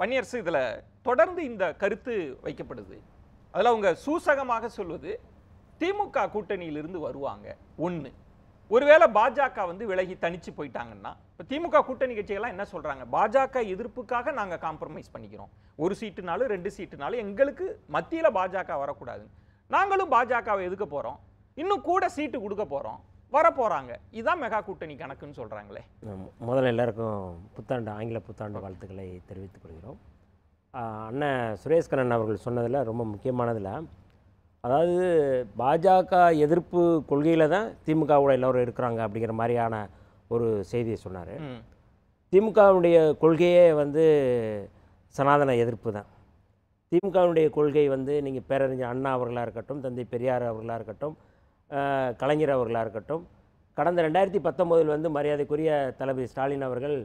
பன்னியரசு இதில் தொடர்ந்து இந்த கருத்து வைக்கப்படுது அதில் அவங்க சூசகமாக சொல்வது திமுக கூட்டணியிலிருந்து வருவாங்க ஒன்று ஒருவேளை பாஜக வந்து விலகி தனித்து போயிட்டாங்கன்னா இப்போ திமுக கூட்டணி கட்சிகள்லாம் என்ன சொல்கிறாங்க பாஜக எதிர்ப்புக்காக நாங்கள் காம்ப்ரமைஸ் பண்ணிக்கிறோம் ஒரு சீட்டுனாலும் ரெண்டு சீட்டுனாலும் எங்களுக்கு மத்தியில் பாஜக வரக்கூடாதுன்னு நாங்களும் பாஜகவை எதுக்க போகிறோம் இன்னும் கூட சீட்டு கொடுக்க போகிறோம் வரப்போகிறாங்க இதுதான் மெகா கூட்டணி கணக்குன்னு சொல்கிறாங்களே முதல்ல எல்லாருக்கும் புத்தாண்டு ஆங்கில புத்தாண்டு வாழ்த்துக்களை தெரிவித்துக் கொள்கிறோம் அண்ணன் சுரேஷ்கரன் அவர்கள் சொன்னதில் ரொம்ப முக்கியமானதில் அதாவது பாஜக எதிர்ப்பு கொள்கையில் தான் திமுகவோட எல்லோரும் இருக்கிறாங்க அப்படிங்கிற மாதிரியான ஒரு செய்தியை சொன்னார் திமுகவுடைய கொள்கையே வந்து சனாதன எதிர்ப்பு தான் திமுகவுடைய கொள்கை வந்து நீங்கள் பேரறிஞர் அண்ணா அவர்களாக இருக்கட்டும் தந்தை பெரியார் அவர்களாக இருக்கட்டும் கலைஞர் அவர்களாக இருக்கட்டும் கடந்த ரெண்டாயிரத்தி பத்தொம்போதில் வந்து மரியாதைக்குரிய தளபதி ஸ்டாலின் அவர்கள்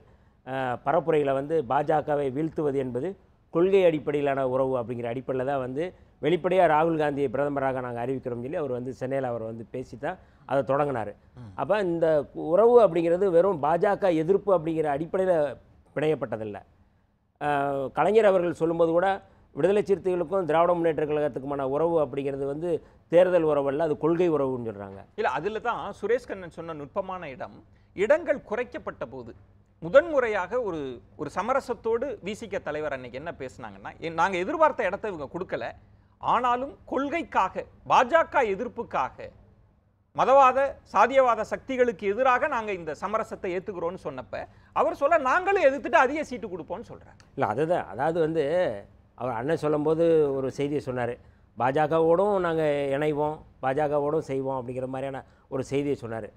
பரப்புரைகளை வந்து பாஜகவை வீழ்த்துவது என்பது கொள்கை அடிப்படையிலான உறவு அப்படிங்கிற அடிப்படையில் தான் வந்து வெளிப்படையாக ராகுல் காந்தியை பிரதமராக நாங்கள் அறிவிக்கிறோம் சொல்லி அவர் வந்து சென்னையில் அவர் வந்து பேசி தான் அதை தொடங்கினார் அப்போ இந்த உறவு அப்படிங்கிறது வெறும் பாஜக எதிர்ப்பு அப்படிங்கிற அடிப்படையில் பிணையப்பட்டதில்லை கலைஞர் அவர்கள் சொல்லும்போது கூட விடுதலை சிறுத்தைகளுக்கும் திராவிட முன்னேற்ற கழகத்துக்குமான உறவு அப்படிங்கிறது வந்து தேர்தல் உறவல்ல அது கொள்கை உறவுன்னு சொல்கிறாங்க இல்லை அதில் தான் சுரேஷ் கண்ணன் சொன்ன நுட்பமான இடம் இடங்கள் குறைக்கப்பட்ட போது முதன்முறையாக ஒரு ஒரு சமரசத்தோடு வீசிக்க தலைவர் அன்னைக்கு என்ன பேசினாங்கன்னா நாங்கள் எதிர்பார்த்த இடத்த இவங்க கொடுக்கல ஆனாலும் கொள்கைக்காக பாஜக எதிர்ப்புக்காக மதவாத சாதியவாத சக்திகளுக்கு எதிராக நாங்கள் இந்த சமரசத்தை ஏற்றுக்கிறோன்னு சொன்னப்ப அவர் சொல்ல நாங்களும் எதிர்த்துட்டு அதிக சீட்டு கொடுப்போம்னு சொல்கிறார் இல்லை அதுதான் அதாவது வந்து அவர் அண்ணன் சொல்லும்போது ஒரு செய்தியை சொன்னார் பாஜகவோடும் நாங்கள் இணைவோம் பாஜகவோடும் செய்வோம் அப்படிங்கிற மாதிரியான ஒரு செய்தியை சொன்னார்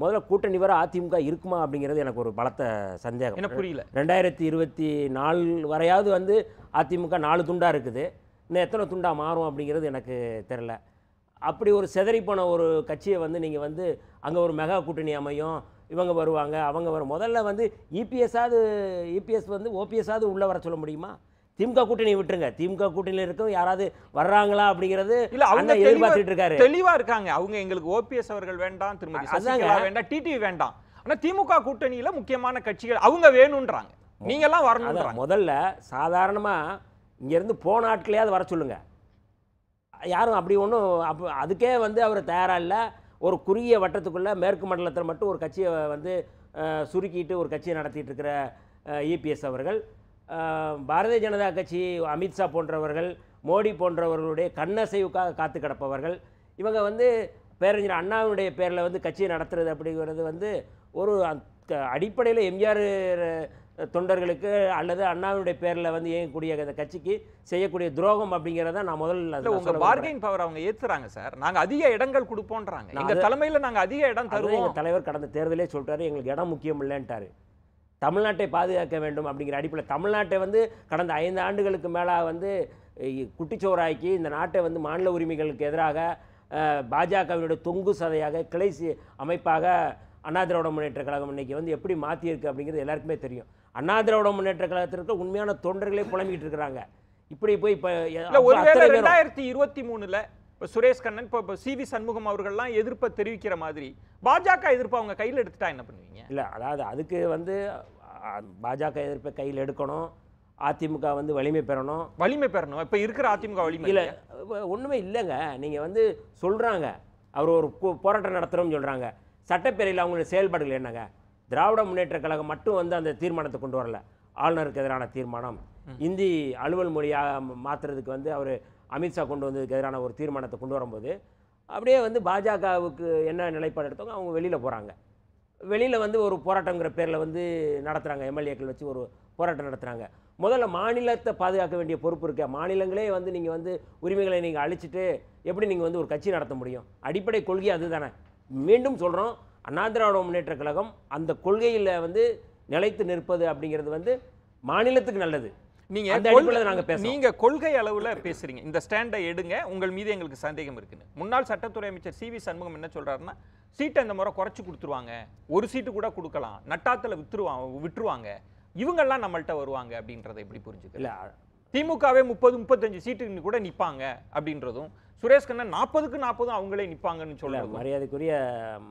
முதல்ல கூட்டணி வர அதிமுக இருக்குமா அப்படிங்கிறது எனக்கு ஒரு பலத்த சந்தேகம் எனக்கு புரியல ரெண்டாயிரத்தி இருபத்தி நாலு வரையாவது வந்து அதிமுக நாலு துண்டாக இருக்குது இன்னும் எத்தனை துண்டாக மாறும் அப்படிங்கிறது எனக்கு தெரில அப்படி ஒரு செதறிப்போன ஒரு கட்சியை வந்து நீங்கள் வந்து அங்கே ஒரு மெகா கூட்டணி அமையும் இவங்க வருவாங்க அவங்க வரும் முதல்ல வந்து இபிஎஸ்ஸாவது e இபிஎஸ் e வந்து ஓபிஎஸ்ஸாவது உள்ளே வர சொல்ல முடியுமா திமுக கூட்டணி விட்டுருங்க திமுக கூட்டணியில் இருக்கும் யாராவது வர்றாங்களா அப்படிங்கிறது இல்ல அவங்க எதிர்பார்த்துட்டு இருக்காரு தெளிவா இருக்காங்க அவங்க எங்களுக்கு ஓபிஎஸ் அவர்கள் வேண்டாம் திருமதி சசிகலா வேண்டாம் டிடிவி வேண்டாம் ஆனா திமுக கூட்டணியில முக்கியமான கட்சிகள் அவங்க வேணும்ன்றாங்க நீங்க எல்லாம் வரணும் முதல்ல சாதாரணமா இங்க இருந்து போன ஆட்களையாவது வர சொல்லுங்க யாரும் அப்படி ஒன்றும் அதுக்கே வந்து அவர் தயாரா இல்லை ஒரு குறுகிய வட்டத்துக்குள்ளே மேற்கு மண்டலத்தில் மட்டும் ஒரு கட்சியை வந்து சுருக்கிட்டு ஒரு கட்சியை நடத்திட்டு இருக்கிற இபிஎஸ் அவர்கள் பாரதிய ஜனதா கட்சி அமித்ஷா போன்றவர்கள் மோடி போன்றவர்களுடைய கண்ணசைவுக்காக காத்து கிடப்பவர்கள் இவங்க வந்து பேரறிஞர் அண்ணாவினுடைய பேரில் வந்து கட்சியை நடத்துறது அப்படிங்கிறது வந்து ஒரு அடிப்படையில் எம்ஜிஆர் தொண்டர்களுக்கு அல்லது அண்ணாவினுடைய பேரில் வந்து இயங்கக்கூடிய அந்த கட்சிக்கு செய்யக்கூடிய துரோகம் அப்படிங்கிறத நான் முதல்ல உங்கள் பார்கெயின் பவர் அவங்க ஏற்றுறாங்க சார் நாங்கள் அதிக இடங்கள் கொடுப்போன்றாங்க எங்கள் தலைமையில் நாங்கள் அதிக இடம் தருவோம் தலைவர் கடந்த தேர்தலே சொல்லிட்டாரு எங்களுக்கு இடம் முக்கியம் இல்லைன்ட்டாரு தமிழ்நாட்டை பாதுகாக்க வேண்டும் அப்படிங்கிற அடிப்படையில் தமிழ்நாட்டை வந்து கடந்த ஐந்து ஆண்டுகளுக்கு மேலாக வந்து குட்டிச்சோராக்கி இந்த நாட்டை வந்து மாநில உரிமைகளுக்கு எதிராக பாஜகவினுடைய தொங்கு சதையாக கிளை அமைப்பாக அண்ணா திராவிட முன்னேற்ற கழகம் இன்றைக்கி வந்து எப்படி மாற்றியிருக்கு அப்படிங்கிறது எல்லாருக்குமே தெரியும் அண்ணா திராவிட முன்னேற்ற கழகத்திற்கு உண்மையான தொண்டர்களே புலம்பிக்கிட்டு இருக்கிறாங்க இப்படி போய் இப்போ ரெண்டாயிரத்தி இருபத்தி மூணில் இப்போ சுரேஷ் கண்ணன் இப்போ இப்போ சி வி சண்முகம் அவர்கள்லாம் எதிர்ப்பை தெரிவிக்கிற மாதிரி பாஜக எதிர்ப்பு அவங்க கையில் எடுத்துட்டா என்ன பண்ணுவீங்க இல்லை அதாவது அதுக்கு வந்து பாஜக எதிர்ப்பை கையில் எடுக்கணும் அதிமுக வந்து வலிமை பெறணும் வலிமை பெறணும் இப்போ இருக்கிற அதிமுக வலிமை இல்லை ஒன்றுமே இல்லைங்க நீங்கள் வந்து சொல்கிறாங்க அவர் ஒரு போராட்டம் நடத்துகிறோம் சொல்கிறாங்க சட்டப்பேரவையில் அவங்களுடைய செயல்பாடுகள் என்னங்க திராவிட முன்னேற்ற கழகம் மட்டும் வந்து அந்த தீர்மானத்தை கொண்டு வரல ஆளுநருக்கு எதிரான தீர்மானம் இந்தி அலுவல் மொழியாக மாற்றுறதுக்கு வந்து அவர் அமித்ஷா கொண்டு வந்ததுக்கு எதிரான ஒரு தீர்மானத்தை கொண்டு வரும்போது அப்படியே வந்து பாஜகவுக்கு என்ன நிலைப்பாடு எடுத்தவங்க அவங்க வெளியில் போகிறாங்க வெளியில் வந்து ஒரு போராட்டங்கிற பேரில் வந்து நடத்துகிறாங்க எம்எல்ஏக்கள் வச்சு ஒரு போராட்டம் நடத்துகிறாங்க முதல்ல மாநிலத்தை பாதுகாக்க வேண்டிய பொறுப்பு இருக்கு மாநிலங்களே வந்து நீங்கள் வந்து உரிமைகளை நீங்கள் அழிச்சிட்டு எப்படி நீங்கள் வந்து ஒரு கட்சி நடத்த முடியும் அடிப்படை கொள்கை அதுதானே மீண்டும் சொல்கிறோம் அண்ணா திராவிட முன்னேற்ற கழகம் அந்த கொள்கையில் வந்து நிலைத்து நிற்பது அப்படிங்கிறது வந்து மாநிலத்துக்கு நல்லது நீங்க கொள்கை அளவுல பேசுறீங்க இந்த ஸ்டாண்டை எடுங்க உங்கள் மீது எங்களுக்கு சந்தேகம் இருக்குன்னு முன்னாள் சட்டத்துறை அமைச்சர் சி வி சண்முகம் என்ன சொல்றாருன்னா சீட்டை அந்த முறை குறைச்சி கொடுத்துருவாங்க ஒரு சீட்டு கூட கொடுக்கலாம் நட்டாத்தில் வித்துருவாங்க விட்டுருவாங்க இவங்கெல்லாம் நம்மள்கிட்ட வருவாங்க அப்படின்றத எப்படி புரிஞ்சுக்க இல்லை திமுகவே முப்பது முப்பத்தஞ்சு சீட்டு கூட நிற்பாங்க அப்படின்றதும் சுரேஷ் கண்ணா நாற்பதுக்கு நாற்பதும் அவங்களே நிற்பாங்கன்னு சொல்ல மரியாதைக்குரிய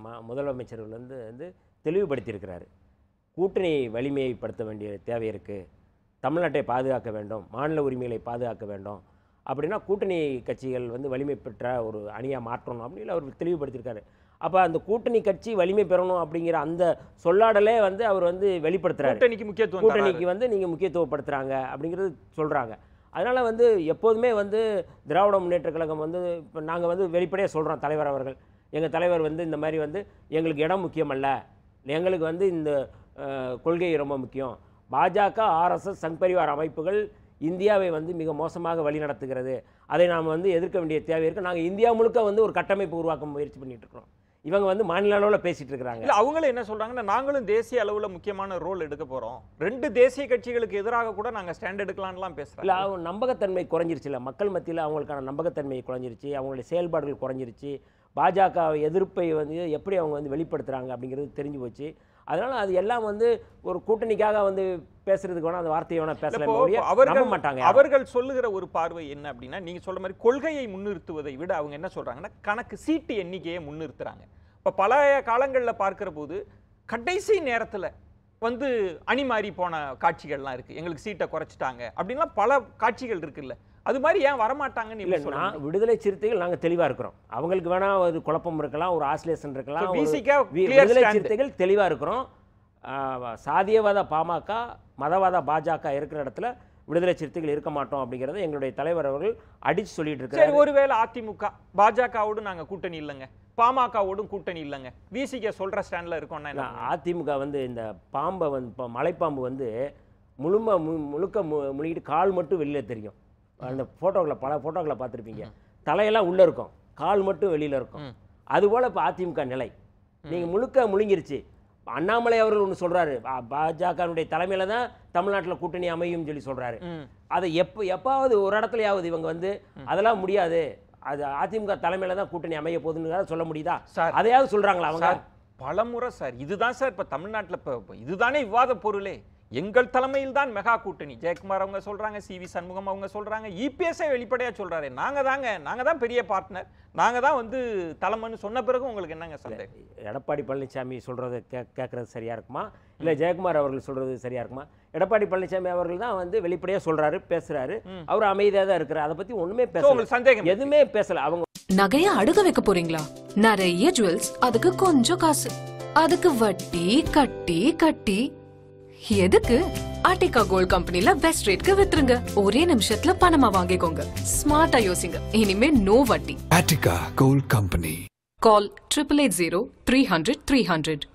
ம முதலமைச்சர் வந்து வந்து தெளிவுபடுத்தியிருக்கிறாரு கூட்டணி வலிமைப்படுத்த வேண்டிய தேவை இருக்குது தமிழ்நாட்டை பாதுகாக்க வேண்டும் மாநில உரிமைகளை பாதுகாக்க வேண்டும் அப்படின்னா கூட்டணி கட்சிகள் வந்து வலிமை பெற்ற ஒரு அணியாக மாற்றணும் அப்படின்னு அவர் தெளிவுபடுத்தியிருக்காரு அப்போ அந்த கூட்டணி கட்சி வலிமை பெறணும் அப்படிங்கிற அந்த சொல்லாடலே வந்து அவர் வந்து வெளிப்படுத்துறாரு கூட்டணிக்கு முக்கியத்துவம் கூட்டணிக்கு வந்து நீங்கள் முக்கியத்துவப்படுத்துகிறாங்க அப்படிங்கிறது சொல்கிறாங்க அதனால் வந்து எப்போதுமே வந்து திராவிட முன்னேற்ற கழகம் வந்து இப்போ நாங்கள் வந்து வெளிப்படையாக சொல்கிறோம் தலைவர் அவர்கள் எங்கள் தலைவர் வந்து இந்த மாதிரி வந்து எங்களுக்கு இடம் முக்கியமல்ல எங்களுக்கு வந்து இந்த கொள்கை ரொம்ப முக்கியம் பாஜக ஆர்எஸ்எஸ் சங்பரிவார் அமைப்புகள் இந்தியாவை வந்து மிக மோசமாக வழிநடத்துகிறது அதை நாம் வந்து எதிர்க்க வேண்டிய தேவை இருக்குது நாங்கள் இந்தியா முழுக்க வந்து ஒரு கட்டமைப்பு உருவாக்க முயற்சி பண்ணிகிட்ருக்குறோம் இவங்க வந்து மாநில அளவில் பேசிட்டு இருக்கிறாங்க இல்லை அவங்களும் என்ன சொல்கிறாங்கன்னா நாங்களும் தேசிய அளவில் முக்கியமான ரோல் எடுக்க போகிறோம் ரெண்டு தேசிய கட்சிகளுக்கு எதிராக கூட நாங்கள் ஸ்டாண்ட் எடுக்கலான்லாம் பேசுகிறோம் இல்லை அவங்க நம்பகத்தன்மை இல்லை மக்கள் மத்தியில் அவங்களுக்கான நம்பகத்தன்மை குறைஞ்சிருச்சு அவங்களுடைய செயல்பாடுகள் குறைஞ்சிருச்சு பாஜக எதிர்ப்பை வந்து எப்படி அவங்க வந்து வெளிப்படுத்துகிறாங்க அப்படிங்கிறது தெரிஞ்சு போச்சு அதனால் அது எல்லாம் வந்து ஒரு கூட்டணிக்காக வந்து பேசுறதுக்கு வேணா அந்த வார்த்தையை வேணா பேசலாம் அவர்கள் மாட்டாங்க அவர்கள் சொல்லுகிற ஒரு பார்வை என்ன அப்படின்னா நீங்கள் சொல்ற மாதிரி கொள்கையை முன்னிறுத்துவதை விட அவங்க என்ன சொல்கிறாங்கன்னா கணக்கு சீட்டு எண்ணிக்கையை முன்னிறுத்துறாங்க இப்போ பல காலங்களில் பார்க்குற போது கடைசி நேரத்தில் வந்து அணி மாறி போன காட்சிகள்லாம் இருக்குது எங்களுக்கு சீட்டை குறைச்சிட்டாங்க அப்படின்லாம் பல காட்சிகள் இருக்குல்ல அது மாதிரி ஏன் வரமாட்டாங்கன்னு இல்லை நான் விடுதலை சிறுத்தைகள் நாங்கள் தெளிவாக இருக்கிறோம் அவங்களுக்கு வேணால் ஒரு குழப்பம் இருக்கலாம் ஒரு ஆசிலேஷன் இருக்கலாம் விடுதலை சிறுத்தைகள் தெளிவாக இருக்கிறோம் சாதியவாத பாமக மதவாத பாஜக இருக்கிற இடத்துல விடுதலை சிறுத்தைகள் இருக்க மாட்டோம் அப்படிங்கிறத எங்களுடைய தலைவர் அவர்கள் அடிச்சு சொல்லிட்டு இருக்காரு ஒருவேளை அதிமுக பாஜகவோடு நாங்கள் கூட்டணி இல்லைங்க பாமகவோடும் கூட்டணி இல்லைங்க விசிக சொல்கிற ஸ்டாண்டில் இருக்கோம்னா அதிமுக வந்து இந்த பாம்பை வந்து மலைப்பாம்பு வந்து முழும முழுக்க மு முழுகிட்டு கால் மட்டும் வெளியில தெரியும் அந்த ஃபோட்டோக்களை பல ஃபோட்டோக்களை பார்த்துருப்பீங்க தலையெல்லாம் உள்ளே இருக்கும் கால் மட்டும் வெளியில் இருக்கும் அதுபோல் இப்போ அதிமுக நிலை நீங்கள் முழுக்க முழுங்கிருச்சு அண்ணாமலை அவர்கள் ஒன்று சொல்கிறாரு பாஜகனுடைய தலைமையில் தான் தமிழ்நாட்டில் கூட்டணி அமையும் சொல்லி சொல்கிறாரு அதை எப்போ எப்பாவது ஒரு இடத்துலையாவது இவங்க வந்து அதெல்லாம் முடியாது அது அதிமுக தலைமையில் தான் கூட்டணி அமைய போகுதுன்னு சொல்ல முடியுதா சார் அதையாவது சொல்கிறாங்களா அவங்க பலமுறை சார் இதுதான் சார் இப்போ தமிழ்நாட்டில் இப்போ இதுதானே விவாத பொருளே எங்கள் தலைமையில் தான் மெகா கூட்டணி ஜெயக்குமார் அவங்க சொல்கிறாங்க சி வி சண்முகம் அவங்க சொல்கிறாங்க இபிஎஸ்ஐ e வெளிப்படையாக சொல்கிறாரு நாங்கள் தாங்க நாங்கள் தான் பெரிய பார்ட்னர் நாங்கள் தான் வந்து தலைமைன்னு சொன்ன பிறகு உங்களுக்கு என்னங்க சார் எடப்பாடி பழனிசாமி சொல்கிறது கே கேட்குறது சரியாக இருக்குமா இல்லை ஜெயக்குமார் அவர்கள் சொல்கிறது சரியாக இருக்குமா எடப்பாடி பழனிசாமி அவர்கள் தான் வந்து வெளிப்படையாக சொல்கிறாரு பேசுகிறாரு அவர் அமைதியாக தான் இருக்கிறார் அதை பற்றி ஒன்றுமே பேச சந்தேகம் எதுவுமே பேசலை அவங்க நகைய அடுக்க வைக்க போறீங்களா நிறைய ஜுவல்ஸ் அதுக்கு கொஞ்சம் காசு அதுக்கு வட்டி கட்டி கட்டி எதுக்கு ஆர்டிகா கோல்ட் கம்பெனில பெஸ்ட் ரேட்க்கு வித்துருங்க ஒரே நிமிஷத்துல பணமா வாங்கிக்கோங்க ஸ்மார்ட்டா யோசிங்க இனிமே நோ வட்டி ஆர்டிகா gold company call triple eight zero three hundred three hundred